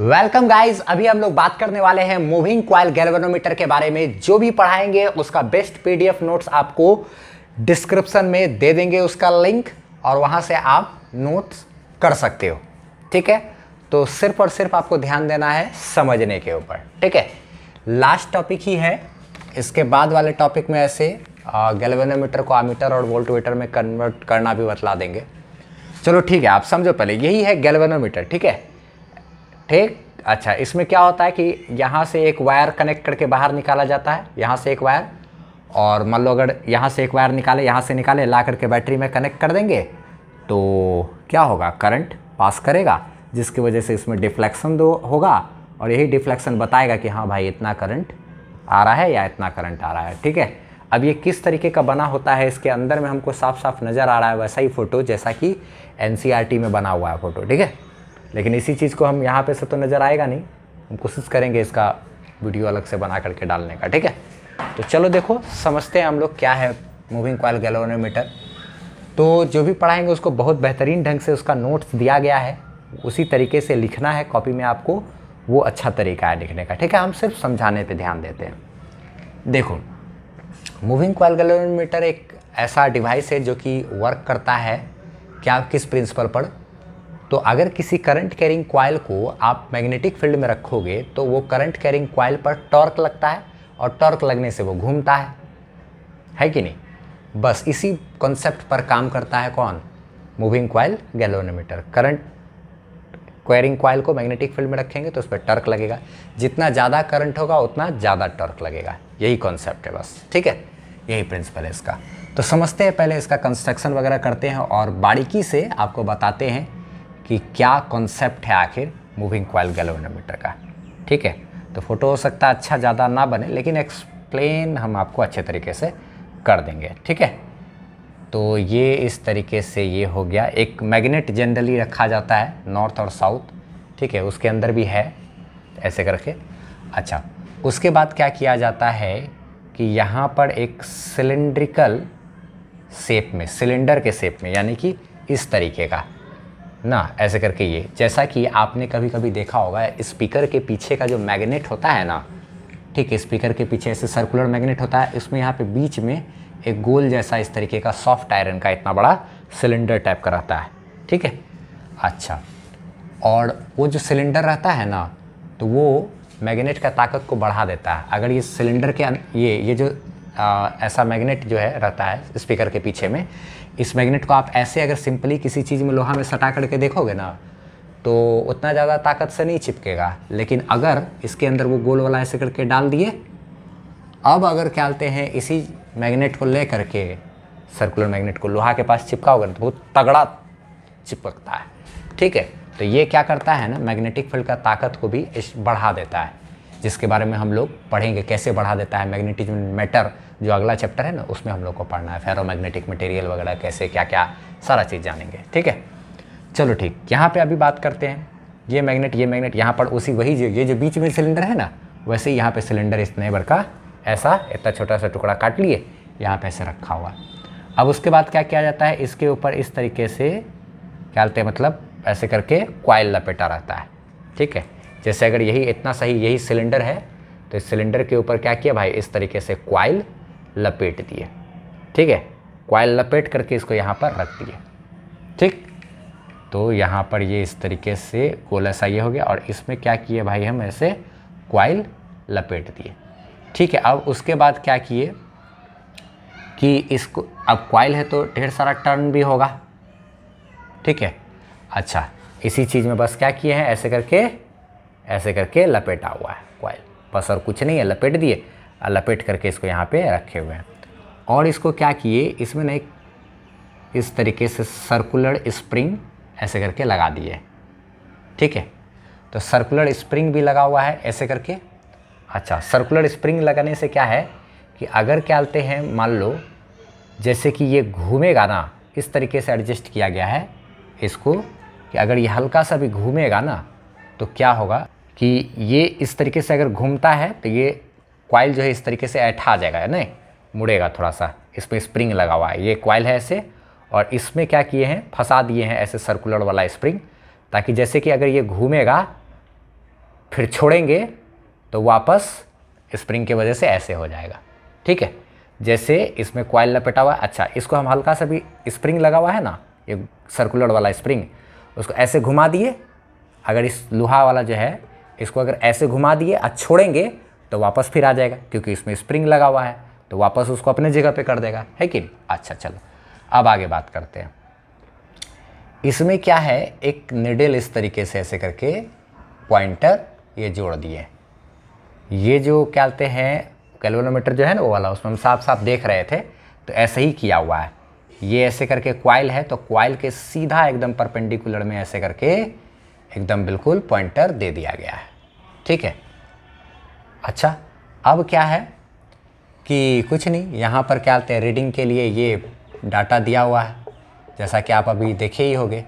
welcome guys अभी हम लोग बात करने वाले हैं मूविंग क्वाइल गैल्वेनोमीटर के बारे में जो भी पढ़ाएंगे उसका बेस्ट पीडीएफ नोट्स आपको डिस्क्रिप्शन में दे देंगे उसका लिंक और वहां से आप नोट्स कर सकते हो ठीक है तो सिर्फ और सिर्फ आपको ध्यान देना है समझने के ऊपर ठीक है लास्ट टॉपिक ही है इसके बाद वाले टॉपिक में ऐसे गैल्वेनोमीटर को आमीटर और वोल्टमीटर में कन्वर्ट करना भी बतला देंगे चलो ठीक है आप समझो पहले यही है गैल्वेनोमीटर ठीक है ठीक अच्छा इसमें क्या होता है कि यहाँ से एक वायर कनेक्ट करके बाहर निकाला जाता है यहाँ से एक वायर और मान लो अगर यहाँ से एक वायर निकाले यहाँ से निकाले ला करके बैटरी में कनेक्ट कर देंगे तो क्या होगा करंट पास करेगा जिसकी वजह से इसमें डिफ्लेक्शन दो होगा और यही डिफ्लेक्शन बताएगा कि हाँ भाई इतना करंट आ रहा है या इतना करंट आ रहा है ठीक है अब ये किस तरीके का बना होता है इसके अंदर में हमको साफ साफ नज़र आ रहा है वैसा ही फ़ोटो जैसा कि एन e में बना हुआ है फ़ोटो ठीक है लेकिन इसी चीज़ को हम यहाँ पे से तो नज़र आएगा नहीं हम कोशिश करेंगे इसका वीडियो अलग से बना करके डालने का ठीक है तो चलो देखो समझते हैं हम लोग क्या है मूविंग कॉल गैलोनोमीटर तो जो भी पढ़ाएंगे उसको बहुत बेहतरीन ढंग से उसका नोट्स दिया गया है उसी तरीके से लिखना है कॉपी में आपको वो अच्छा तरीका है लिखने का ठीक है हम सिर्फ समझाने पर ध्यान देते हैं देखो मूविंग कॉल गैलोनोमीटर एक ऐसा डिवाइस है जो कि वर्क करता है क्या किस प्रिंसिपल पर तो अगर किसी करंट कैरिंग क्वाइल को आप मैग्नेटिक फील्ड में रखोगे तो वो करंट कैरिंग क्वाइल पर टॉर्क लगता है और टॉर्क लगने से वो घूमता है है कि नहीं बस इसी कॉन्सेप्ट पर काम करता है कौन moving coil galvanometer current carrying coil को मैग्नेटिक फील्ड में रखेंगे तो उस पर टर्क लगेगा जितना ज़्यादा करंट होगा उतना ज़्यादा टर्क लगेगा यही कॉन्सेप्ट है बस ठीक है यही प्रिंसिपल है इसका तो समझते हैं पहले इसका कंस्ट्रक्शन वगैरह करते हैं और बारीकी से आपको बताते हैं कि क्या कॉन्सेप्ट है आखिर मूविंग क्वाइल गैलोनोमीटर का ठीक है तो फोटो हो सकता है अच्छा ज़्यादा ना बने लेकिन एक्सप्लेन हम आपको अच्छे तरीके से कर देंगे ठीक है तो ये इस तरीके से ये हो गया एक मैग्नेट जनरली रखा जाता है नॉर्थ और साउथ ठीक है उसके अंदर भी है ऐसे करके अच्छा उसके बाद क्या किया जाता है कि यहाँ पर एक सिलेंड्रिकल सेप में सिलेंडर के शेप में यानी कि इस तरीके का ना ऐसे करके ये जैसा कि आपने कभी कभी देखा होगा स्पीकर के पीछे का जो मैग्नेट होता है ना ठीक है स्पीकर के पीछे ऐसे सर्कुलर मैग्नेट होता है उसमें यहाँ पे बीच में एक गोल जैसा इस तरीके का सॉफ्ट आयरन का इतना बड़ा सिलेंडर टाइप का रहता है ठीक है अच्छा और वो जो सिलेंडर रहता है ना तो वो मैग्नेट का ताकत को बढ़ा देता है अगर ये सिलेंडर के ये ये जो आ, ऐसा मैग्नेट जो है रहता है स्पीकर के पीछे में इस मैग्नेट को आप ऐसे अगर सिंपली किसी चीज़ में लोहा में सटा करके देखोगे ना तो उतना ज़्यादा ताकत से नहीं चिपकेगा लेकिन अगर इसके अंदर वो गोल वाला ऐसे करके डाल दिए अब अगर क्या आते हैं इसी मैग्नेट को ले करके सर्कुलर मैग्नेट को लोहा के पास चिपकाओगे तो बहुत तगड़ा चिपकता है ठीक है तो ये क्या करता है ना मैग्नेटिक फील्ड का ताकत को भी बढ़ा देता है जिसके बारे में हम लोग पढ़ेंगे कैसे बढ़ा देता है मैग्नेटिज मैटर जो अगला चैप्टर है ना उसमें हम लोग को पढ़ना है फेरोमैग्नेटिक मटेरियल वगैरह कैसे क्या क्या सारा चीज़ जानेंगे ठीक है चलो ठीक यहाँ पे अभी बात करते हैं ये मैग्नेट ये मैग्नेट यहाँ पर उसी वही जो ये जो बीच में सिलेंडर है ना वैसे ही यहाँ पर सिलेंडर इतने भर का ऐसा इतना छोटा सा टुकड़ा काट लिए यहाँ पर ऐसे रखा हुआ अब उसके बाद क्या किया जाता है इसके ऊपर इस तरीके से क्या हैं मतलब ऐसे करके क्वाइल लपेटा रहता है ठीक है जैसे अगर यही इतना सही यही सिलेंडर है तो इस सिलेंडर के ऊपर क्या किया भाई इस तरीके से क्वाइल लपेट दिए ठीक है क्वाइल लपेट करके इसको यहाँ पर रख दिए ठीक तो यहाँ पर ये इस तरीके से गोल आइए ये हो गया और इसमें क्या किए भाई हम ऐसे क्वाइल लपेट दिए ठीक है अब उसके बाद क्या किए कि इसको अब क्वाइल है तो ढेर सारा टर्न भी होगा ठीक है अच्छा इसी चीज़ में बस क्या किए हैं ऐसे करके ऐसे करके लपेटा हुआ है क्वाइल बस और कुछ नहीं है लपेट दिए लपेट करके इसको यहाँ पे रखे हुए हैं और इसको क्या किए इसमें ना एक इस तरीके से सर्कुलर स्प्रिंग ऐसे करके लगा दिए ठीक है तो सर्कुलर स्प्रिंग भी लगा हुआ है ऐसे करके अच्छा सर्कुलर स्प्रिंग लगाने से क्या है कि अगर क्या लेते हैं मान लो जैसे कि ये घूमेगा ना इस तरीके से एडजस्ट किया गया है इसको कि अगर ये हल्का सा भी घूमेगा ना तो क्या होगा कि ये इस तरीके से अगर घूमता है तो ये क्वाइल जो है इस तरीके से ऐठा आ जाएगा है ना मुड़ेगा थोड़ा सा इस पर स्प्रिंग लगा हुआ है ये क्वाइल है ऐसे और इसमें क्या किए हैं फंसा दिए हैं ऐसे सर्कुलर वाला स्प्रिंग ताकि जैसे कि अगर ये घूमेगा फिर छोड़ेंगे तो वापस स्प्रिंग के वजह से ऐसे हो जाएगा ठीक है जैसे इसमें क्वाइल लपेटा हुआ है अच्छा इसको हम हल्का सा भी स्प्रिंग लगा हुआ है ना ये सर्कुलर वाला स्प्रिंग उसको ऐसे घुमा दिए अगर इस लोहा वाला जो है इसको अगर ऐसे घुमा दिए और छोड़ेंगे तो वापस फिर आ जाएगा क्योंकि इसमें स्प्रिंग लगा हुआ है तो वापस उसको अपने जगह पे कर देगा है कि नहीं अच्छा चलो अब आगे बात करते हैं इसमें क्या है एक निडल इस तरीके से ऐसे करके पॉइंटर ये जोड़ दिए ये जो क्या कहते हैं कैलोनोमीटर जो है ना वो वाला उसमें हम साफ साफ देख रहे थे तो ऐसे ही किया हुआ है ये ऐसे करके क्वाइल है तो क्वाइल के सीधा एकदम परपेंडिकुलर में ऐसे करके एकदम बिल्कुल पॉइंटर दे दिया गया है ठीक है अच्छा अब क्या है कि कुछ नहीं यहाँ पर क्या आते हैं रीडिंग के लिए ये डाटा दिया हुआ है जैसा कि आप अभी देखे ही होंगे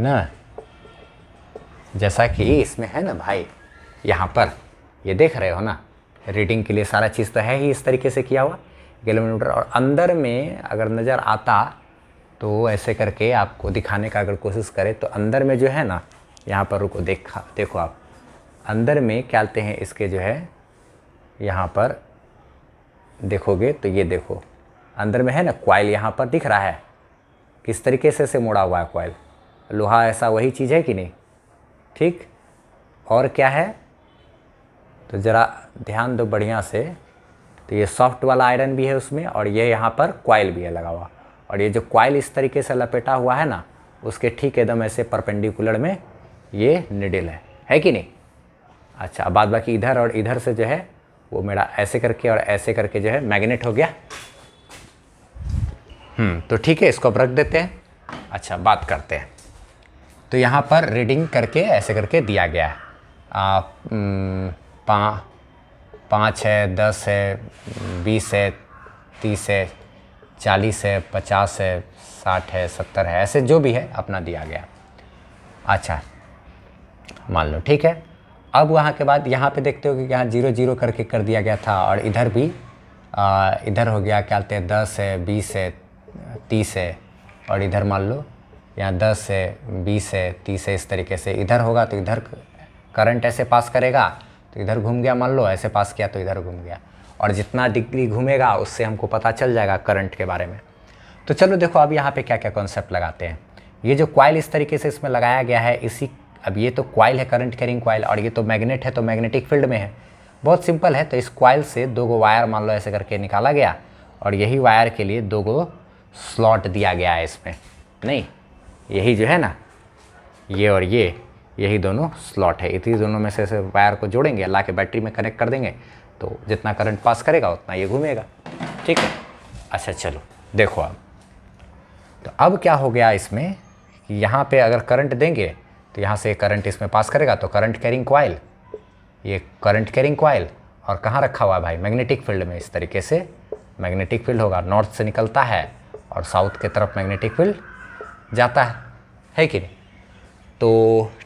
ना जैसा कि इसमें है ना भाई यहाँ पर ये देख रहे हो ना रीडिंग के लिए सारा चीज़ तो है ही इस तरीके से किया हुआ किलोमीटर और अंदर में अगर नज़र आता तो ऐसे करके आपको दिखाने का अगर कोशिश करें तो अंदर में जो है ना यहाँ पर रुको देखा देखो आप अंदर में क्या आते हैं इसके जो है यहाँ पर देखोगे तो ये देखो अंदर में है ना क्वाइल यहाँ पर दिख रहा है किस तरीके से से मुड़ा हुआ है क्वाइल लोहा ऐसा वही चीज़ है कि नहीं ठीक और क्या है तो ज़रा ध्यान दो बढ़िया से तो ये सॉफ्ट वाला आयरन भी है उसमें और ये यहाँ पर क्वाइल भी है लगा हुआ और ये जो क्वाइल इस तरीके से लपेटा हुआ है ना उसके ठीक एकदम ऐसे परपेंडिकुलर में ये निडिल है है कि नहीं अच्छा बाद बाकी इधर और इधर से जो है वो मेरा ऐसे करके और ऐसे करके जो है मैग्नेट हो गया हम्म, तो ठीक है इसको अब रख देते हैं अच्छा बात करते हैं तो यहाँ पर रीडिंग करके ऐसे करके दिया गया है हम्म, पा, पाँच है दस है बीस है तीस है चालीस है पचास है साठ है सत्तर है ऐसे जो भी है अपना दिया गया अच्छा मान लो ठीक है अब वहाँ के बाद यहाँ पे देखते हो कि यहाँ जीरो जीरो करके कर दिया गया था और इधर भी आ, इधर हो गया क्या कहते हैं दस है बीस है तीस है और इधर मान लो यहाँ दस है बीस है तीस है इस तरीके से इधर होगा तो इधर करंट ऐसे पास करेगा तो इधर घूम गया मान लो ऐसे पास किया तो इधर घूम गया और जितना डिग्री घूमेगा उससे हमको पता चल जाएगा करंट के बारे में तो चलो देखो अब यहाँ पर क्या क्या कॉन्सेप्ट लगाते हैं ये जो क्वाइल इस तरीके से इसमें लगाया गया है इसी अब ये तो क्वाइल है करंट कैरिंग क्वाइल और ये तो मैग्नेट है तो मैग्नेटिक फील्ड में है बहुत सिंपल है तो इस क्वाइल से दो गो वायर मान लो ऐसे करके निकाला गया और यही वायर के लिए दो गो स्लॉट दिया गया है इसमें नहीं यही जो है ना ये और ये यही दोनों स्लॉट है इतनी दोनों में से ऐसे वायर को जोड़ेंगे ला के बैटरी में कनेक्ट कर देंगे तो जितना करंट पास करेगा उतना ये घूमेगा ठीक है अच्छा चलो देखो अब तो अब क्या हो गया इसमें यहाँ पे अगर करंट देंगे तो यहाँ से करंट इसमें पास करेगा तो करंट कैरिंग क्वाइल ये करंट कैरिंग क्वाइल और कहाँ रखा हुआ है भाई मैग्नेटिक फील्ड में इस तरीके से मैग्नेटिक फील्ड होगा नॉर्थ से निकलता है और साउथ के तरफ मैग्नेटिक फील्ड जाता है है कि नहीं तो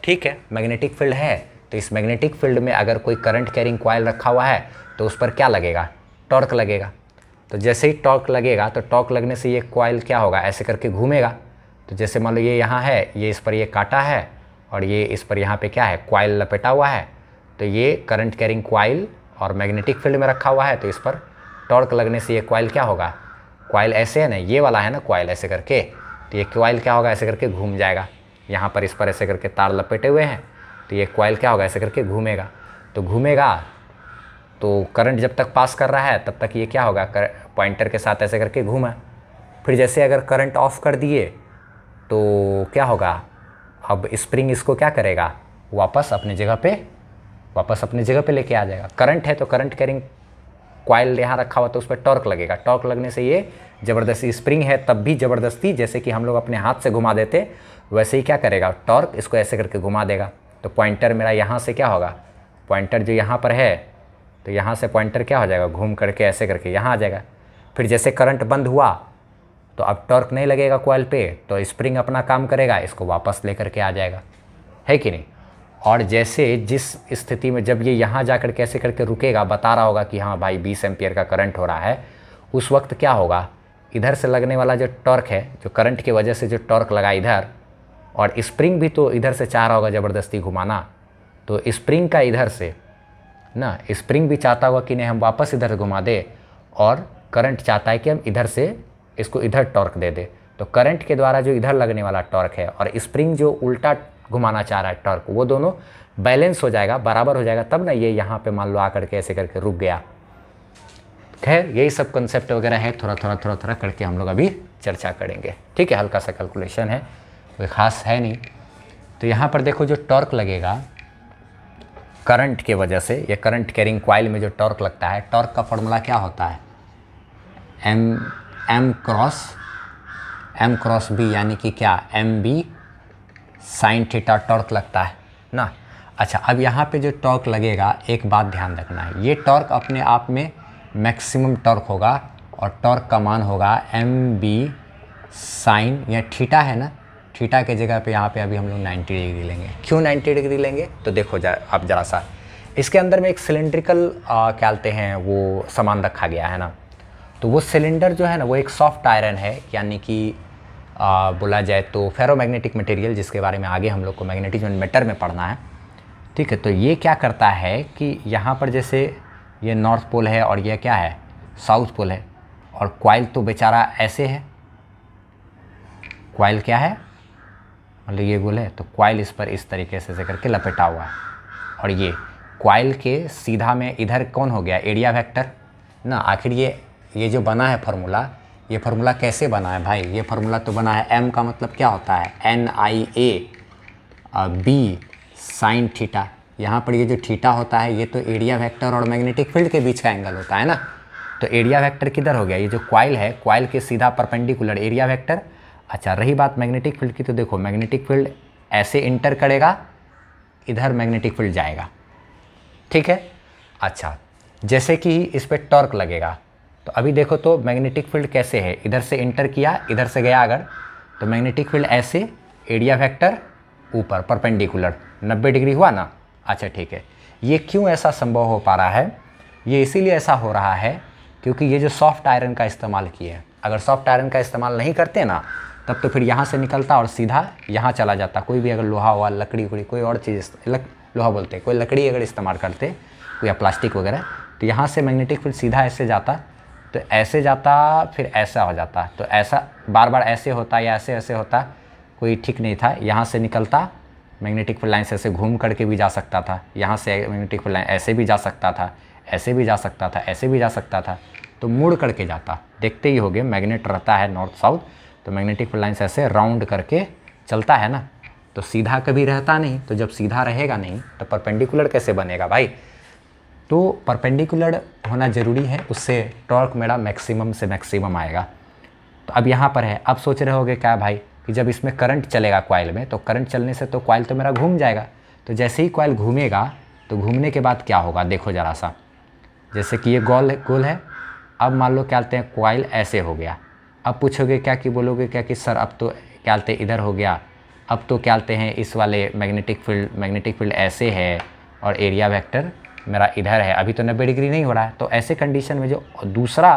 ठीक है मैग्नेटिक फील्ड है तो इस मैग्नेटिक फील्ड में अगर कोई करंट कैरिंग कॉयल रखा हुआ है तो उस पर क्या लगेगा टॉर्क लगेगा तो जैसे ही टॉर्क लगेगा तो टॉर्क लगने से ये क्वाइल क्या होगा ऐसे करके घूमेगा तो जैसे मान लो ये यहाँ है ये इस पर ये काटा है और ये इस पर यहाँ पे क्या है क्वाइल लपेटा हुआ है तो ये करंट कैरिंग क्वाइल और मैग्नेटिक फील्ड में रखा हुआ है तो इस पर टॉर्क लगने से ये क्वाइल क्या होगा क्वाइल ऐसे है ना ये वाला है ना क्वाइल ऐसे करके तो ये क्वाइल क्या होगा ऐसे करके घूम जाएगा यहाँ पर इस पर ऐसे करके तार लपेटे हुए हैं तो ये क्वाइल क्या होगा ऐसे करके घूमेगा तो घूमेगा तो करंट जब तक पास कर रहा है तब तक ये क्या होगा कर पॉइंटर के साथ ऐसे करके घूमा फिर जैसे अगर करंट ऑफ कर दिए तो क्या होगा अब स्प्रिंग इसको क्या करेगा वापस अपनी जगह पे वापस अपनी जगह पे लेके आ जाएगा करंट है तो करंट कैरिंग क्वाइल यहाँ रखा हुआ तो उस पर टॉर्क लगेगा टॉर्क लगने से ये ज़बरदस्ती स्प्रिंग है तब भी ज़बरदस्ती जैसे कि हम लोग अपने हाथ से घुमा देते वैसे ही क्या करेगा टॉर्क इसको ऐसे करके घुमा देगा तो पॉइंटर मेरा यहाँ से क्या होगा पॉइंटर जो यहाँ पर है तो यहाँ से पॉइंटर क्या हो जाएगा घूम करके ऐसे करके यहाँ आ जाएगा फिर जैसे करंट बंद हुआ तो अब टॉर्क नहीं लगेगा कोयल पे तो स्प्रिंग अपना काम करेगा इसको वापस लेकर के आ जाएगा है कि नहीं और जैसे जिस स्थिति में जब ये यहाँ जाकर कैसे करके रुकेगा बता रहा होगा कि हाँ भाई बीस एम्पियर का करंट हो रहा है उस वक्त क्या होगा इधर से लगने वाला जो टॉर्क है जो करंट की वजह से जो टॉर्क लगा इधर और स्प्रिंग भी तो इधर से चाह रहा होगा ज़बरदस्ती घुमाना तो स्प्रिंग का इधर से ना स्प्रिंग भी चाहता होगा कि नहीं हम वापस इधर घुमा दे और करंट चाहता है कि हम इधर से इसको इधर टॉर्क दे दे तो करंट के द्वारा जो इधर लगने वाला टॉर्क है और स्प्रिंग जो उल्टा घुमाना चाह रहा है टॉर्क वो दोनों बैलेंस हो जाएगा बराबर हो जाएगा तब ना ये यहाँ पे मान लो आकर के ऐसे करके रुक गया खैर यही सब कंसेप्ट वगैरह है थोड़ा थोड़ा थोड़ा थोड़ा करके हम लोग अभी चर्चा करेंगे ठीक है हल्का सा कैलकुलेशन है कोई ख़ास है नहीं तो यहाँ पर देखो जो टॉर्क लगेगा करंट के वजह से या करंट कैरिंग क्वाइल में जो टॉर्क लगता है टॉर्क का फॉर्मूला क्या होता है M M cross M cross B यानी कि क्या M B sine theta torque लगता है ना अच्छा अब यहाँ पे जो टॉर्क लगेगा एक बात ध्यान रखना है ये टॉर्क अपने आप में मैक्सिमम टॉर्क होगा और टॉर्क का मान होगा एम बी साइन या थीटा है ना थीटा के जगह पे यहाँ पे अभी हम लोग 90 डिग्री लेंगे क्यों 90 डिग्री लेंगे तो देखो जा आप ज़रा सा इसके अंदर में एक सिलेंड्रिकल क्या हैं वो सामान रखा गया है ना तो वो सिलेंडर जो है ना वो एक सॉफ्ट आयरन है यानी कि बोला जाए तो फेरोमैग्नेटिक मटेरियल जिसके बारे में आगे हम लोग को मैग्नेटिज्म मैटर में पढ़ना है ठीक है तो ये क्या करता है कि यहाँ पर जैसे ये नॉर्थ पोल है और यह क्या है साउथ पोल है और क्वाइल तो बेचारा ऐसे है क्वाइल क्या है मतलब ये गोल है तो क्वाइल इस पर इस तरीके से से करके लपेटा हुआ है और ये क्वाइल के सीधा में इधर कौन हो गया एरिया वेक्टर ना आखिर ये ये जो बना है फार्मूला ये फार्मूला कैसे बना है भाई ये फार्मूला तो बना है एम का मतलब क्या होता है N I A B sine theta यहाँ पर ये जो थीटा होता है ये तो एरिया वेक्टर और मैग्नेटिक फील्ड के बीच का एंगल होता है ना तो एरिया वेक्टर किधर हो गया ये जो क्वाइल है क्वाइल के सीधा परपेंडिकुलर एरिया वेक्टर अच्छा रही बात मैग्नेटिक फील्ड की तो देखो मैग्नेटिक फील्ड ऐसे इंटर करेगा इधर मैग्नेटिक फील्ड जाएगा ठीक है अच्छा जैसे कि इस पर टॉर्क लगेगा तो अभी देखो तो मैग्नेटिक फील्ड कैसे है इधर से इंटर किया इधर से गया अगर तो मैग्नेटिक फील्ड ऐसे एरिया वेक्टर ऊपर परपेंडिकुलर 90 डिग्री हुआ ना अच्छा ठीक है ये क्यों ऐसा संभव हो पा रहा है ये इसीलिए ऐसा हो रहा है क्योंकि ये जो सॉफ्ट आयरन का इस्तेमाल किए हैं अगर सॉफ्ट आयरन का इस्तेमाल नहीं करते ना तब तो फिर यहाँ से निकलता और सीधा यहाँ चला जाता कोई भी अगर लोहा हुआ लकड़ी उकड़ी कोई और चीज़ लोहा बोलते कोई लकड़ी अगर इस्तेमाल करते या प्लास्टिक वगैरह तो यहाँ से मैग्नेटिक फील्ड सीधा ऐसे जाता तो ऐसे जाता फिर ऐसा हो जाता तो ऐसा बार बार ऐसे होता या ऐसे ऐसे होता कोई ठीक नहीं था यहाँ से निकलता मैग्नेटिक फील्ड लाइन से ऐसे घूम करके भी जा सकता था यहाँ से मैग्नेटिक फील्ड लाइन ऐसे भी जा सकता था ऐसे भी जा सकता था ऐसे भी जा सकता था तो मुड़ करके जाता देखते ही होगे मैग्नेट रहता है नॉर्थ साउथ तो मैग्नेटिक फील्ड लाइन से ऐसे राउंड करके चलता है ना तो सीधा कभी रहता नहीं तो जब सीधा रहेगा नहीं तो परपेंडिकुलर कैसे बनेगा भाई तो परपेंडिकुलर होना ज़रूरी है उससे टॉर्क मेरा मैक्सिमम से मैक्सिमम आएगा तो अब यहाँ पर है अब सोच रहे होगे क्या भाई कि जब इसमें करंट चलेगा कॉयल में तो करंट चलने से तो कॉयल तो मेरा घूम जाएगा तो जैसे ही कॉयल घूमेगा तो घूमने के बाद क्या होगा देखो ज़रा सा जैसे कि ये गोल गोल है अब मान लो क्या हैं कॉयल ऐसे हो गया अब पूछोगे क्या कि बोलोगे क्या कि सर अब तो क्या हैं इधर हो गया अब तो क्या हैं इस वाले मैग्नेटिक फील्ड मैग्नेटिक फील्ड ऐसे है और एरिया वेक्टर मेरा इधर है अभी तो नब्बे डिग्री नहीं हो रहा है तो ऐसे कंडीशन में जो दूसरा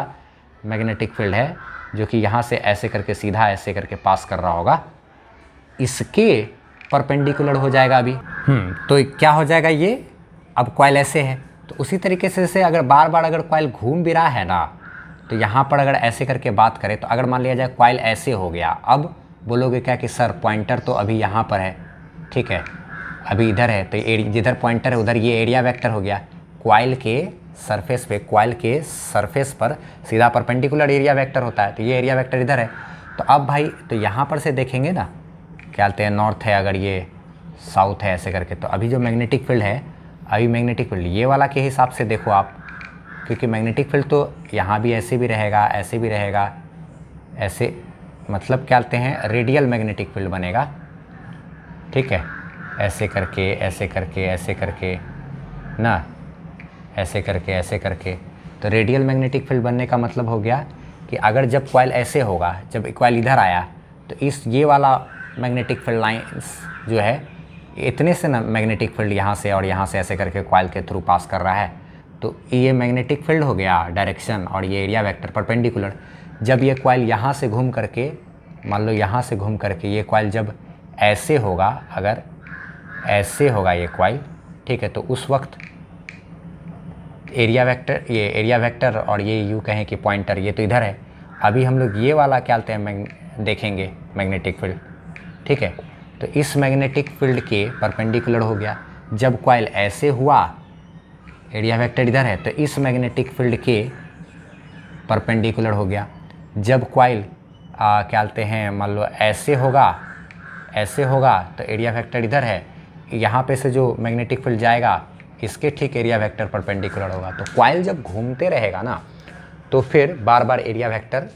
मैग्नेटिक फील्ड है जो कि यहाँ से ऐसे करके सीधा ऐसे करके पास कर रहा होगा इसके परपेंडिकुलर हो जाएगा अभी हम्म, तो क्या हो जाएगा ये अब क्वाइल ऐसे है तो उसी तरीके से जैसे अगर बार बार अगर क्वाइल घूम भी रहा है ना तो यहाँ पर अगर ऐसे करके बात करें तो अगर मान लिया जाए क्वाइल ऐसे हो गया अब बोलोगे क्या कि सर पॉइंटर तो अभी यहाँ पर है ठीक है अभी इधर है तो जिधर पॉइंटर है उधर ये एरिया वेक्टर हो गया क्वाइल के सरफेस पे क्वाइल के सरफेस पर सीधा परपेंडिकुलर एरिया वेक्टर होता है तो ये एरिया वेक्टर इधर है तो अब भाई तो यहाँ पर से देखेंगे ना क्या कहते हैं नॉर्थ है अगर ये साउथ है ऐसे करके तो अभी जो मैग्नेटिक फील्ड है अभी मैग्नेटिक फील्ड ये वाला के हिसाब से देखो आप क्योंकि मैग्नेटिक फील्ड तो यहाँ भी ऐसे भी रहेगा ऐसे भी रहेगा ऐसे मतलब क्या कहते हैं रेडियल मैग्नेटिक फील्ड बनेगा ठीक है ऐसे करके ऐसे करके ऐसे करके ना ऐसे करके ऐसे करके तो रेडियल मैग्नेटिक फील्ड बनने का मतलब हो गया कि अगर जब क्वाइल ऐसे होगा जब क्वाइल इधर आया तो इस ये वाला मैग्नेटिक फील्ड लाइन्स जो है इतने से ना मैग्नेटिक फील्ड यहाँ से और यहाँ से ऐसे करके क्वाइल के थ्रू पास कर रहा है तो ये मैग्नेटिक फील्ड हो गया डायरेक्शन और ये एरिया वेक्टर परपेंडिकुलर जब ये क्वाइल यहाँ से घूम करके मान लो यहाँ से घूम करके ये क्वाइल जब ऐसे होगा अगर ऐसे होगा ये क्वाइल ठीक है तो उस वक्त एरिया वेक्टर ये एरिया वेक्टर और ये यू कहें कि पॉइंटर ये तो इधर है अभी हम लोग ये वाला क्या हैं मैग देखेंगे मैग्नेटिक फील्ड ठीक है तो इस मैग्नेटिक फील्ड के परपेंडिकुलर हो गया जब क्वाइल ऐसे हुआ एरिया वेक्टर इधर है तो इस मैग्नेटिक फील्ड के परपेंडिकुलर हो गया जब क्वाइल क्या हैं मान लो ऐसे होगा ऐसे होगा तो एरिया वेक्टर इधर है यहाँ पे से जो मैग्नेटिक फील्ड जाएगा इसके ठीक एरिया वेक्टर परपेंडिकुलर होगा तो क्वाइल जब घूमते रहेगा ना तो फिर बार बार एरिया वेक्टर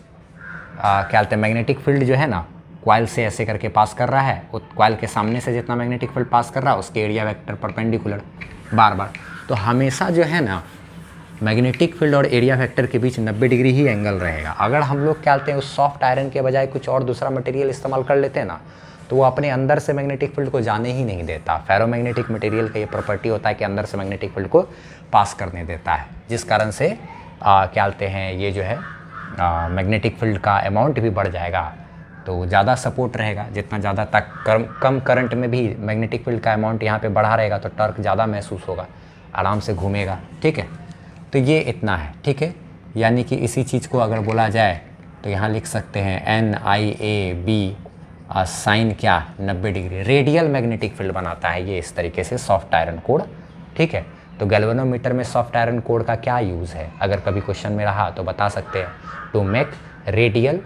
आ, क्या कहते हैं मैग्नेटिक फील्ड जो है ना क्वाइल से ऐसे करके पास कर रहा है क्वाइल के सामने से जितना मैग्नेटिक फील्ड पास कर रहा है उसके एरिया पर पेंडिकुलर बार बार तो हमेशा जो है ना मैग्नेटिक फील्ड और एरिया वेक्टर के बीच 90 डिग्री ही एंगल रहेगा अगर हम लोग क्या कहते हैं उस सॉफ्ट आयरन के बजाय कुछ और दूसरा मटेरियल इस्तेमाल कर लेते हैं ना तो वो अपने अंदर से मैग्नेटिक फील्ड को जाने ही नहीं देता फेरोमैग्नेटिक मटेरियल का ये प्रॉपर्टी होता है कि अंदर से मैग्नेटिक फील्ड को पास करने देता है जिस कारण से आ, क्या बोलते हैं ये जो है मैग्नेटिक फील्ड का अमाउंट भी बढ़ जाएगा तो ज़्यादा सपोर्ट रहेगा जितना ज़्यादा तक कम कम करंट में भी मैग्नेटिक फील्ड का अमाउंट यहाँ पे बढ़ा रहेगा तो टर्क ज़्यादा महसूस होगा आराम से घूमेगा ठीक है तो ये इतना है ठीक है यानी कि इसी चीज़ को अगर बोला जाए तो यहाँ लिख सकते हैं N I A B sine क्या 90 डिग्री रेडियल मैग्नेटिक फील्ड बनाता है ये इस तरीके से सॉफ्ट आयरन कोड ठीक है तो गैल्वेनोमीटर में सॉफ्ट आयरन कोड का क्या यूज़ है अगर कभी क्वेश्चन में रहा तो बता सकते हैं to make radial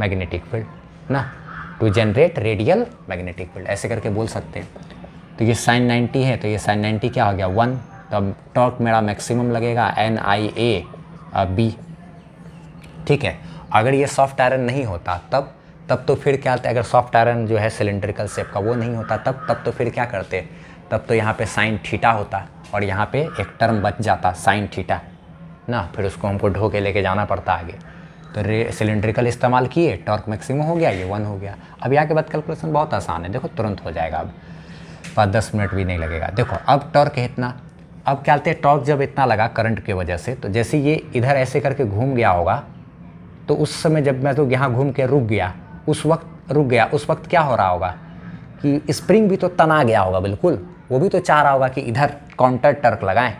magnetic field ना to generate radial magnetic field ऐसे करके बोल सकते हैं तो ये साइन 90 है तो ये साइन 90 क्या हो गया वन तो अब टॉर्क मेरा मैक्सिमम लगेगा एन आई ए बी ठीक है अगर ये सॉफ्ट आयरन नहीं होता तब तब तो फिर क्या होता है अगर सॉफ्ट आयरन जो है सिलेंड्रिकल सेप का वो नहीं होता तब तब तो फिर क्या करते तब तो यहाँ पे साइन ठीटा होता और यहाँ पे एक टर्म बच जाता साइन ठीटा ना फिर उसको हमको ढो के लेके जाना पड़ता आगे तो रे सिलेंड्रिकल इस्तेमाल किए टॉर्क मैक्सिमम हो गया ये वन हो गया अब यहाँ के बाद कैलकुलेशन बहुत आसान है देखो तुरंत हो जाएगा अब पाँच दस मिनट भी नहीं लगेगा देखो अब टॉर्क है इतना अब क्या होते हैं टॉर्क जब इतना लगा करंट की वजह से तो जैसे ये इधर ऐसे करके घूम गया होगा तो उस समय जब मैं तो यहाँ घूम के रुक गया उस वक्त रुक गया उस वक्त क्या हो रहा होगा कि स्प्रिंग भी तो तना गया होगा बिल्कुल वो भी तो चाह रहा होगा कि इधर काउंटर टर्क लगाएं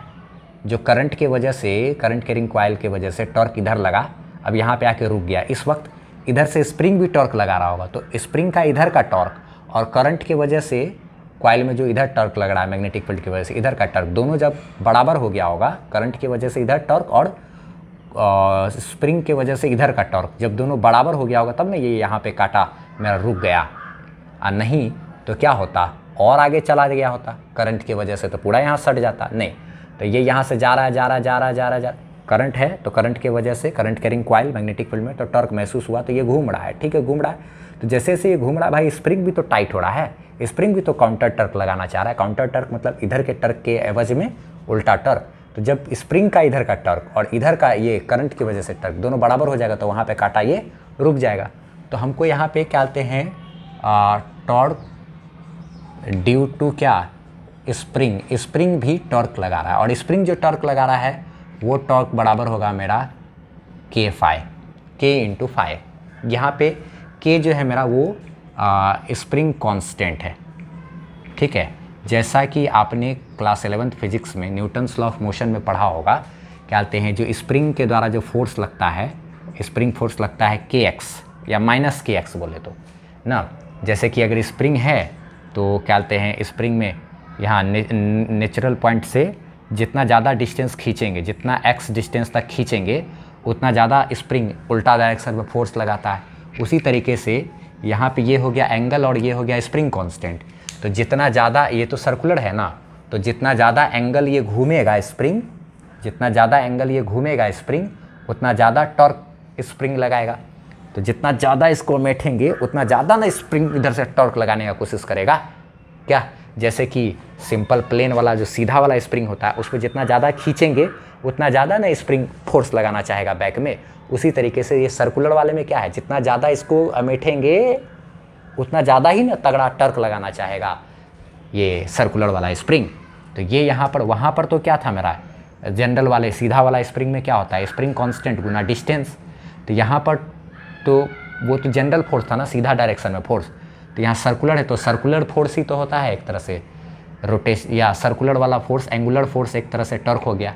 जो करंट के वजह से करंट के रिंग कॉयल के वजह से टर्क इधर लगा अब यहाँ पे आके रुक गया इस वक्त इधर से स्प्रिंग भी टॉर्क लगा रहा होगा तो स्प्रिंग का इधर का टॉर्क और करंट के वजह से कॉयल में जो इधर टर्क लग रहा है मैग्नेटिक फील्ड की वजह से इधर का टर्क दोनों जब बराबर हो गया होगा करंट की वजह से इधर टर्क और स्प्रिंग के वजह से इधर का टॉर्क जब दोनों बराबर हो गया होगा तब ना ये यहाँ पे काटा मेरा रुक गया और नहीं तो क्या होता और आगे चला गया होता करंट की वजह से तो पूरा यहाँ सट जाता नहीं तो ये यहाँ से जा रहा है जा रहा जा रहा जा रहा जा करंट है तो करंट की वजह से current carrying coil magnetic field में तो टर्क महसूस हुआ तो ये घूम रहा है ठीक है घूम रहा है तो जैसे जैसे ये घूम रहा है भाई स्प्रिंग भी तो टाइट हो रहा है स्प्रिंग भी तो काउंटर टर्क लगाना चाह रहा है काउंटर टर्क मतलब इधर के टर्क के एवज में उल्टा टर्क तो जब स्प्रिंग का इधर का टर्क और इधर का ये करंट की वजह से टर्क दोनों बराबर हो जाएगा तो वहाँ पे काटा ये रुक जाएगा तो हमको यहाँ पे क्या आते हैं टॉर्क ड्यू टू क्या स्प्रिंग स्प्रिंग भी टॉर्क लगा रहा है और स्प्रिंग जो टॉर्क लगा रहा है वो टॉर्क बराबर होगा मेरा के फाइव के इंटू फाइव यहाँ पे के जो है मेरा वो स्प्रिंग कांस्टेंट है ठीक है जैसा कि आपने क्लास एलेवंथ फिजिक्स में न्यूटन्स लॉ ऑफ मोशन में पढ़ा होगा कहते हैं जो स्प्रिंग के द्वारा जो फोर्स लगता है स्प्रिंग फोर्स लगता है के एक्स या माइनस के एक्स बोले तो ना जैसे कि अगर स्प्रिंग है तो कहते हैं स्प्रिंग में यहाँ ने, नेचुरल पॉइंट से जितना ज़्यादा डिस्टेंस खींचेंगे जितना एक्स डिस्टेंस तक खींचेंगे उतना ज़्यादा स्प्रिंग उल्टा डायरेक्शन में फोर्स लगाता है उसी तरीके से यहाँ पे ये हो गया एंगल और ये हो गया स्प्रिंग कांस्टेंट तो जितना ज़्यादा ये तो सर्कुलर है ना तो जितना ज़्यादा एंगल ये घूमेगा स्प्रिंग जितना ज़्यादा एंगल ये घूमेगा स्प्रिंग उतना ज़्यादा टॉर्क स्प्रिंग लगाएगा तो जितना ज़्यादा इसको मेठेंगे उतना ज़्यादा ना स्प्रिंग इधर से टॉर्क लगाने का कोशिश करेगा क्या जैसे कि सिंपल प्लेन वाला जो सीधा वाला स्प्रिंग होता है उसको जितना ज़्यादा खींचेंगे उतना ज़्यादा ना स्प्रिंग फोर्स लगाना चाहेगा बैक में उसी तरीके से ये सर्कुलर वाले में क्या है जितना ज़्यादा इसको अमेठेंगे उतना ज़्यादा ही ना तगड़ा टर्क लगाना चाहेगा ये सर्कुलर वाला स्प्रिंग तो ये यहाँ पर वहाँ पर तो क्या था मेरा जनरल वाले सीधा वाला स्प्रिंग में क्या होता है स्प्रिंग कांस्टेंट गुना डिस्टेंस तो यहाँ पर तो वो तो जनरल फोर्स था ना सीधा डायरेक्शन में फोर्स तो यहाँ सर्कुलर है तो सर्कुलर फोर्स ही तो होता है एक तरह से रोटेश या सर्कुलर वाला फोर्स एंगुलर फोर्स एक तरह से टर्क हो गया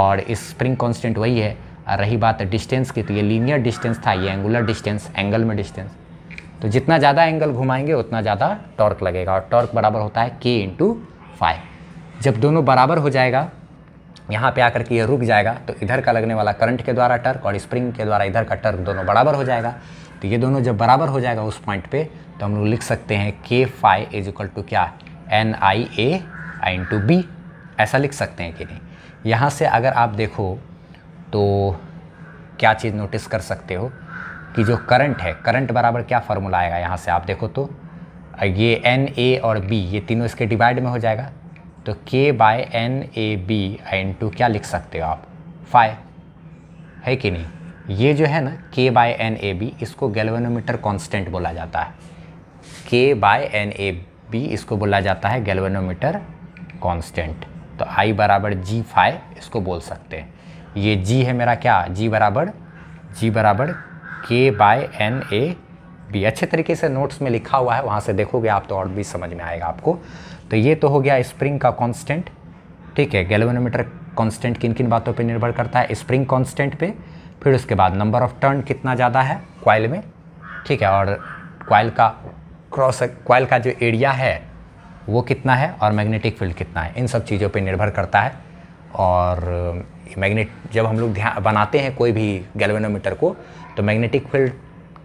और स्प्रिंग कॉन्स्टेंट वही है और रही बात डिस्टेंस की तो ये लीनियर डिस्टेंस था ये एंगुलर डिस्टेंस एंगल में डिस्टेंस तो जितना ज़्यादा एंगल घुमाएंगे उतना ज़्यादा टॉर्क लगेगा और टॉर्क बराबर होता है के इंटू फाइव जब दोनों बराबर हो जाएगा यहाँ पे आकर के ये रुक जाएगा तो इधर का लगने वाला करंट के द्वारा टर्क और स्प्रिंग के द्वारा इधर का टर्क दोनों बराबर हो जाएगा तो ये दोनों जब बराबर हो जाएगा उस पॉइंट पे तो हम लोग लिख सकते हैं K phi is equal to क्या N I A I into B ऐसा लिख सकते हैं कि नहीं यहाँ से अगर आप देखो तो क्या चीज़ नोटिस कर सकते हो कि जो करंट है करंट बराबर क्या फार्मूला आएगा यहाँ से आप देखो तो ये एन ए और बी ये तीनों इसके डिवाइड में हो जाएगा तो K by N A B into क्या लिख सकते हो आप फाइव है कि नहीं ये जो है ना K by N A B इसको गैल्वेनोमीटर कांस्टेंट बोला जाता है के बाय एन ए बी इसको बोला जाता है गैल्वेनोमीटर कांस्टेंट तो आई बराबर जी फाइव इसको बोल सकते हैं ये जी है मेरा क्या जी बराबर जी बराबर के बाय एन ए बी अच्छे तरीके से नोट्स में लिखा हुआ है वहाँ से देखोगे आप तो और भी समझ में आएगा आपको तो ये तो हो गया स्प्रिंग का कांस्टेंट ठीक है गैल्वेनोमीटर कांस्टेंट किन किन बातों पे निर्भर करता है स्प्रिंग कांस्टेंट पे फिर उसके बाद नंबर ऑफ टर्न कितना ज़्यादा है क्वाइल में ठीक है और क्वाइल का क्रॉस क्वाइल का जो एरिया है वो कितना है और मैग्नेटिक फील्ड कितना है इन सब चीज़ों पे निर्भर करता है और मैग्नेट जब हम लोग ध्यान बनाते हैं कोई भी गैल्वेनोमीटर को तो मैग्नेटिक फील्ड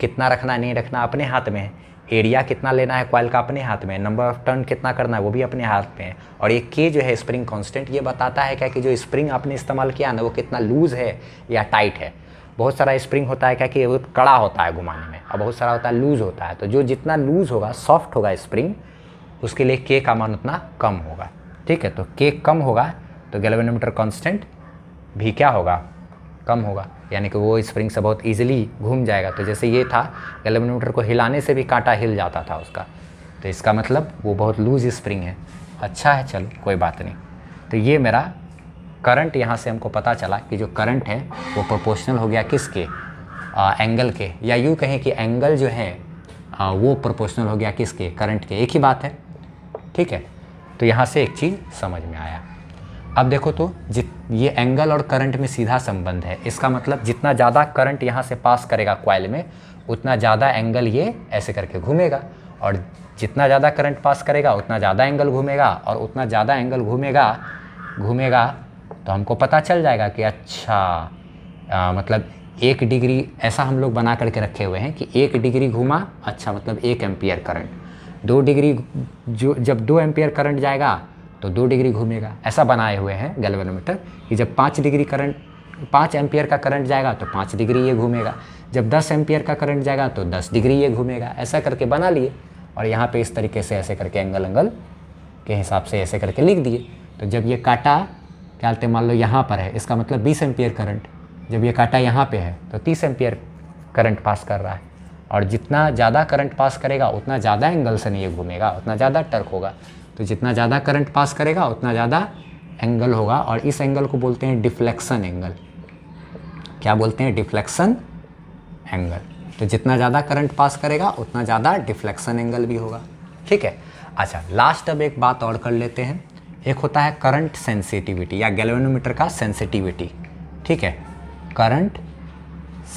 कितना रखना नहीं रखना अपने हाथ में है एरिया कितना लेना है कॉयल का अपने हाथ में नंबर ऑफ टर्न कितना करना है वो भी अपने हाथ में है और ये के जो है स्प्रिंग कांस्टेंट ये बताता है क्या कि जो स्प्रिंग आपने इस्तेमाल किया ना वो कितना लूज़ है या टाइट है बहुत सारा स्प्रिंग होता है क्या कि वो कड़ा होता है घुमाने में और बहुत सारा होता है लूज़ होता है तो जो जितना लूज़ होगा सॉफ्ट होगा स्प्रिंग उसके लिए के का मान उतना कम होगा ठीक है तो के कम होगा तो गैल्वेनोमीटर कॉन्स्टेंट भी क्या होगा कम होगा यानी कि वो स्प्रिंग से बहुत ईजिली घूम जाएगा तो जैसे ये था गैल्वेनोमीटर को हिलाने से भी कांटा हिल जाता था उसका तो इसका मतलब वो बहुत लूज स्प्रिंग है अच्छा है चलो कोई बात नहीं तो ये मेरा करंट यहाँ से हमको पता चला कि जो करंट है वो प्रोपोर्शनल हो गया किसके एंगल के या यूँ कहें कि एंगल जो है आ, वो प्रोपोर्शनल हो गया किसके करंट के एक ही बात है ठीक है तो यहाँ से एक चीज़ समझ में आया अब देखो तो जित ये एंगल और करंट में सीधा संबंध है इसका मतलब जितना ज़्यादा करंट यहाँ से पास करेगा क्वाइल में उतना ज़्यादा एंगल ये ऐसे करके घूमेगा और जितना ज़्यादा करंट पास करेगा उतना ज़्यादा एंगल घूमेगा और उतना ज़्यादा एंगल घूमेगा घूमेगा तो हमको पता चल जाएगा कि अच्छा आ, मतलब एक डिग्री ऐसा हम लोग बना करके रखे हुए हैं कि एक डिग्री घूमा अच्छा मतलब एक एम्पियर करंट दो डिग्री जो जब दो एम्पियर करंट जाएगा तो दो डिग्री घूमेगा ऐसा बनाए हुए हैं गैल्वेनोमीटर कि जब पाँच डिग्री करंट पाँच एम्पियर का करंट जाएगा तो पाँच डिग्री ये घूमेगा जब दस एम्पियर का करंट जाएगा तो दस डिग्री ये घूमेगा ऐसा करके बना लिए और यहाँ पे इस तरीके से ऐसे करके एंगल एंगल के हिसाब से ऐसे करके लिख दिए तो जब ये काटा क्या बोलते मान लो यहाँ पर है इसका मतलब बीस एम्पियर करंट जब ये काटा यहाँ पे है तो तीस एम्पियर करंट पास कर रहा है और जितना ज़्यादा करंट पास करेगा उतना ज़्यादा एंगल से नहीं ये घूमेगा उतना ज़्यादा टर्क होगा तो जितना ज़्यादा करंट पास करेगा उतना ज़्यादा एंगल होगा और इस एंगल को बोलते हैं डिफ्लेक्शन एंगल क्या बोलते हैं डिफ्लेक्शन एंगल तो जितना ज़्यादा करंट पास करेगा उतना ज़्यादा डिफ्लेक्शन एंगल भी होगा ठीक है अच्छा लास्ट अब एक बात और कर लेते हैं एक होता है करंट सेंसिटिविटी या गैल्वेनोमीटर का सेंसिटिविटी ठीक है करंट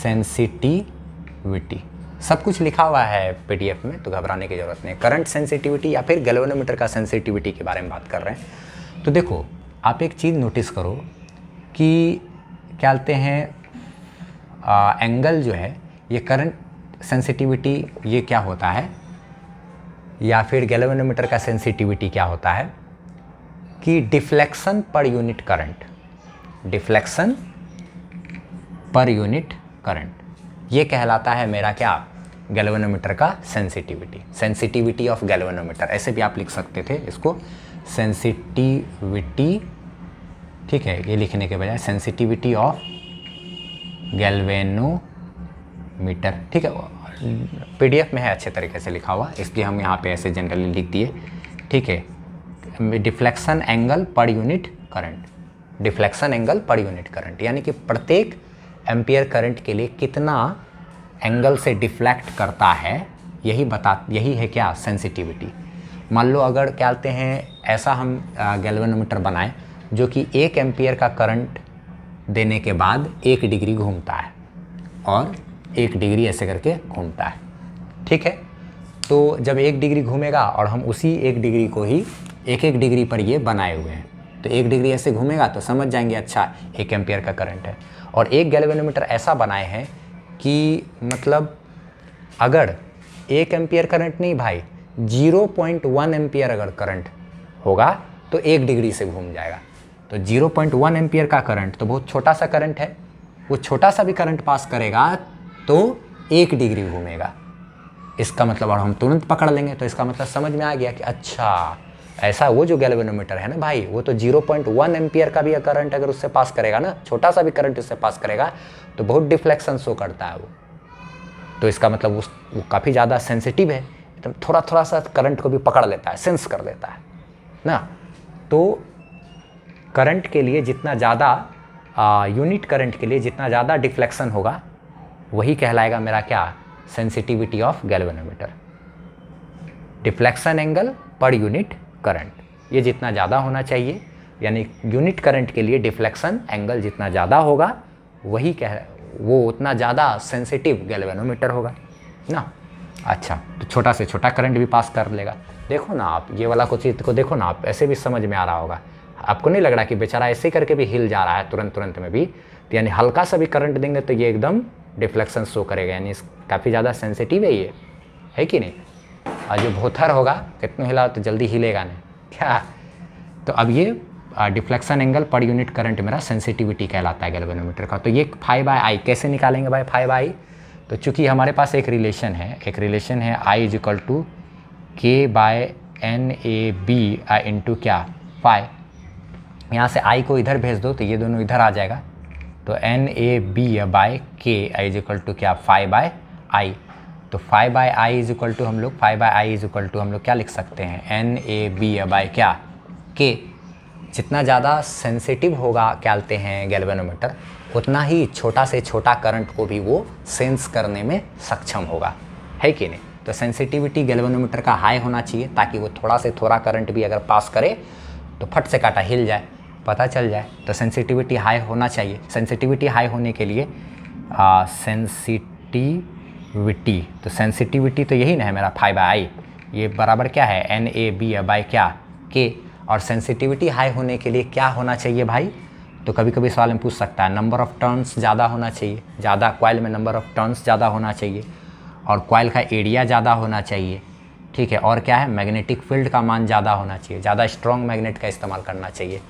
सेंसिटिविटी सब कुछ लिखा हुआ है पी में तो घबराने की ज़रूरत नहीं करंट सेंसिटिविटी या फिर गलोनोमीटर का सेंसिटिविटी के बारे में बात कर रहे हैं तो देखो आप एक चीज़ नोटिस करो कि क्या कहते हैं आ, एंगल जो है ये करंट सेंसिटिविटी ये क्या होता है या फिर गैल्वेनोमीटर का सेंसिटिविटी क्या होता है कि डिफ्लेक्शन पर यूनिट करंट डिफ्लेक्शन पर यूनिट करंट ये कहलाता है मेरा क्या गैल्वेनोमीटर का सेंसिटिविटी सेंसिटिविटी ऑफ गैल्वेनोमीटर ऐसे भी आप लिख सकते थे इसको सेंसिटिविटी ठीक है ये लिखने के बजाय सेंसिटिविटी ऑफ गैल्वेनोमीटर ठीक है पीडीएफ में है अच्छे तरीके से लिखा हुआ इसलिए हम यहाँ पे ऐसे जनरली लिख दिए ठीक है डिफ्लेक्शन एंगल पर यूनिट करंट डिफ्लेक्शन एंगल पर यूनिट करंट यानी कि प्रत्येक एम्पियर करंट के लिए कितना एंगल से डिफ्लेक्ट करता है यही बता यही है क्या सेंसिटिविटी मान लो अगर क्या कहते हैं ऐसा हम गैल्वेनोमीटर बनाएं जो कि एक एम्पियर का करंट देने के बाद एक डिग्री घूमता है और एक डिग्री ऐसे करके घूमता है ठीक है तो जब एक डिग्री घूमेगा और हम उसी एक डिग्री को ही एक एक डिग्री पर ये बनाए हुए हैं तो एक डिग्री ऐसे घूमेगा तो समझ जाएंगे अच्छा एक एम्पियर का करंट है और एक गैल्वेनोमीटर ऐसा बनाए हैं कि मतलब अगर एक एम्पियर करंट नहीं भाई जीरो पॉइंट वन एम्पियर अगर करंट होगा तो एक डिग्री से घूम जाएगा तो जीरो पॉइंट वन एम्पियर का करंट तो बहुत छोटा सा करंट है वो छोटा सा भी करंट पास करेगा तो एक डिग्री घूमेगा इसका मतलब और हम तुरंत पकड़ लेंगे तो इसका मतलब समझ में आ गया कि अच्छा ऐसा वो जो गैल्वेनोमीटर है ना भाई वो तो 0.1 पॉइंट का भी करंट अगर उससे पास करेगा ना छोटा सा भी करंट उससे पास करेगा तो बहुत डिफ्लेक्शन शो करता है वो तो इसका मतलब उस वो काफ़ी ज़्यादा सेंसिटिव है एकदम तो थोड़ा थोड़ा सा करंट को भी पकड़ लेता है सेंस कर लेता है ना तो करंट के लिए जितना ज़्यादा यूनिट करंट के लिए जितना ज़्यादा डिफ्लेक्शन होगा वही कहलाएगा मेरा क्या sensitivity of galvanometer deflection angle पर यूनिट करंट ये जितना ज़्यादा होना चाहिए यानी यूनिट करंट के लिए डिफ्लेक्शन एंगल जितना ज़्यादा होगा वही कह वो उतना ज़्यादा सेंसिटिव गैल्वेनोमीटर होगा ना अच्छा तो छोटा से छोटा करंट भी पास कर लेगा देखो ना आप ये वाला कुछ चीज़ को देखो ना आप ऐसे भी समझ में आ रहा होगा आपको नहीं लग रहा कि बेचारा ऐसे करके भी हिल जा रहा है तुरंत तुरंत में भी तो यानी हल्का सा भी करंट देंगे तो ये एकदम डिफ्लेक्शन शो करेगा यानी काफ़ी ज़्यादा सेंसिटिव है ये है कि नहीं और जो भोथर होगा कितने हिलाओ तो जल्दी हिलेगा नहीं क्या तो अब ये डिफ्लेक्शन एंगल पर यूनिट करंट मेरा सेंसिटिविटी कहलाता है गैल्वेनोमीटर का तो ये फाइव बाई आई कैसे निकालेंगे भाई फाइव आई तो चूंकि हमारे पास एक रिलेशन है एक रिलेशन है I is equal to K by N A B I into क्या फाइव यहाँ से आई को इधर भेज दो तो ये दोनों इधर आ जाएगा तो N A B by K I is equal to क्या फाइव बाय आई तो five by I is equal to हम लोग five by I is equal to हम लोग क्या लिख सकते हैं एन ए बी बाई क्या के जितना ज़्यादा सेंसिटिव होगा क्या लेते हैं गैल्वेनोमीटर उतना ही छोटा से छोटा करंट को भी वो सेंस करने में सक्षम होगा है कि नहीं तो सेंसिटिविटी गैल्वेनोमीटर का हाई होना चाहिए ताकि वो थोड़ा से थोड़ा करंट भी अगर पास करे तो फट से काटा हिल जाए पता चल जाए तो सेंसिटिविटी हाई होना चाहिए सेंसिटिविटी हाई होने के लिए सेंसिटिव सेंसिटिविटी तो सेंसिटिविटी तो यही ना है मेरा फाइव आई ये बराबर क्या है एन ए बी बाई क्या के और सेंसिटिविटी हाई होने के लिए क्या होना चाहिए भाई तो कभी कभी सवाल में पूछ सकता है नंबर ऑफ़ टर्न्स ज़्यादा होना चाहिए ज़्यादा क्वाइल में नंबर ऑफ़ टर्न्स ज़्यादा होना चाहिए और क्वाइल का एरिया ज़्यादा होना चाहिए ठीक है और क्या है मैग्नेटिक फील्ड का मान ज़्यादा होना चाहिए ज़्यादा स्ट्रॉन्ग मैग्नेट का इस्तेमाल करना चाहिए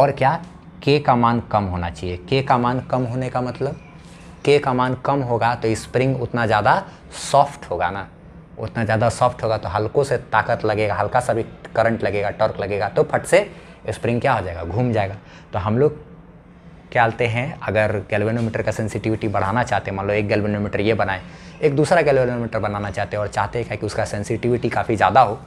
और क्या के का मान कम होना चाहिए के का मान कम होने का मतलब के का मान कम होगा तो स्प्रिंग उतना ज़्यादा सॉफ्ट होगा ना उतना ज़्यादा सॉफ्ट होगा तो हल्को से ताकत लगेगा हल्का सा भी करंट लगेगा टर्क लगेगा तो फट से स्प्रिंग क्या हो जाएगा घूम जाएगा तो हम लोग क्या आते हैं अगर गैल्वेनोमीटर का सेंसिटिविटी बढ़ाना चाहते हैं मान लो एक गैल्वेनोमीटर ये बनाए एक दूसरा गैल्वेनोमीटर बनाना चाहते हैं और चाहते हैं कि उसका सेंसिटिविटी काफ़ी ज़्यादा हो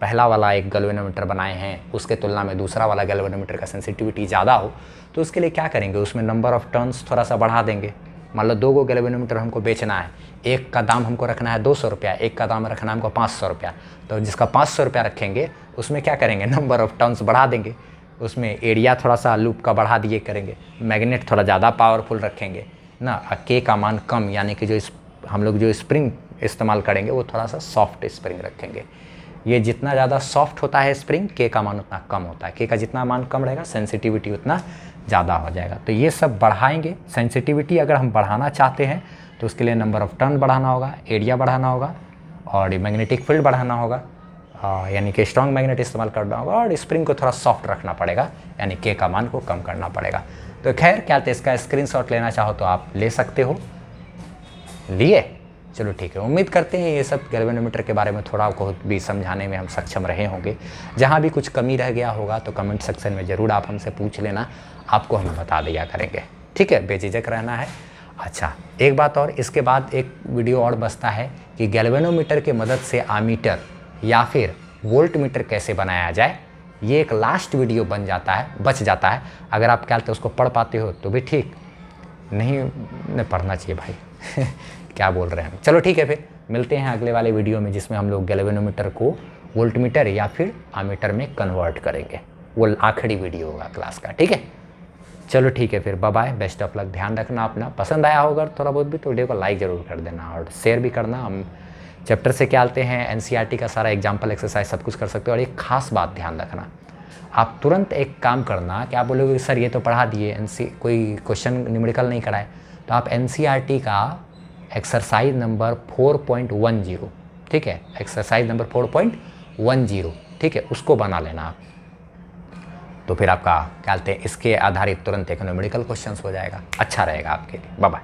पहला वाला एक गैल्वेनोमीटर बनाए हैं उसके तुलना में दूसरा वाला गैल्वेनोमीटर का सेंसिटिविटी ज़्यादा हो तो उसके लिए क्या करेंगे उसमें नंबर ऑफ़ टर्न्स थोड़ा सा बढ़ा देंगे मान लो दो को गैल्वेनोमीटर हमको बेचना है एक का दाम हमको रखना है दो सौ रुपया एक का दाम रखना है हमको पाँच सौ रुपया तो जिसका पाँच सौ रुपया रखेंगे उसमें क्या करेंगे नंबर ऑफ टर्न्स बढ़ा देंगे उसमें एरिया थोड़ा सा लूप का बढ़ा दिए करेंगे मैग्नेट थोड़ा ज़्यादा पावरफुल रखेंगे ना और के का मान कम यानी कि जो इस हम लोग जो स्प्रिंग इस्तेमाल करेंगे वो थोड़ा सा सॉफ्ट स्प्रिंग रखेंगे ये जितना ज़्यादा सॉफ्ट होता है स्प्रिंग के का मान उतना कम होता है के का जितना मान कम रहेगा सेंसिटिविटी उतना ज़्यादा हो जाएगा तो ये सब बढ़ाएंगे सेंसिटिविटी अगर हम बढ़ाना चाहते हैं तो उसके लिए नंबर ऑफ़ टर्न बढ़ाना होगा एरिया बढ़ाना होगा और मैग्नेटिक फील्ड बढ़ाना होगा यानी कि स्ट्रॉन्ग मैग्नेट इस्तेमाल करना होगा और स्प्रिंग को थोड़ा सॉफ्ट रखना पड़ेगा यानी के का मान को कम करना पड़ेगा तो खैर क्या तो इसका स्क्रीन लेना चाहो तो आप ले सकते हो लिए चलो ठीक है उम्मीद करते हैं ये सब गैल्वेनोमीटर के बारे में थोड़ा बहुत भी समझाने में हम सक्षम रहे होंगे जहाँ भी कुछ कमी रह गया होगा तो कमेंट सेक्शन में ज़रूर आप हमसे पूछ लेना आपको हम बता दिया करेंगे ठीक है बेझिझक रहना है अच्छा एक बात और इसके बाद एक वीडियो और बसता है कि गैल्वेनोमीटर के मदद से आमीटर या फिर वोल्ट मीटर कैसे बनाया जाए ये एक लास्ट वीडियो बन जाता है बच जाता है अगर आप क्या उसको पढ़ पाते हो तो भी ठीक नहीं नहीं पढ़ना चाहिए भाई क्या बोल रहे हैं हम चलो ठीक है फिर मिलते हैं अगले वाले वीडियो में जिसमें हम लोग गैल्वेनोमीटर को वोल्टमीटर या फिर आमीटर में कन्वर्ट करेंगे वो आखिरी वीडियो होगा क्लास का ठीक है चलो ठीक है फिर बाय बेस्ट ऑफ लक ध्यान रखना अपना पसंद आया होगा थोड़ा बहुत भी तो वीडियो को लाइक ज़रूर कर देना और शेयर भी करना हम चैप्टर से क्या आते हैं एन e का सारा एग्जाम्पल एक्सरसाइज सब कुछ कर सकते हो और एक खास बात ध्यान रखना आप तुरंत एक काम करना कि आप बोलोगे सर ये तो पढ़ा दिए एन कोई क्वेश्चन न्यूमेरिकल नहीं कराए तो आप एन e का एक्सरसाइज नंबर 4.10 ठीक है एक्सरसाइज नंबर 4.10 ठीक है उसको बना लेना आप तो फिर आपका क्या हैं इसके आधारित तुरंत इकोनॉमिकल क्वेश्चन हो जाएगा अच्छा रहेगा आपके लिए बाय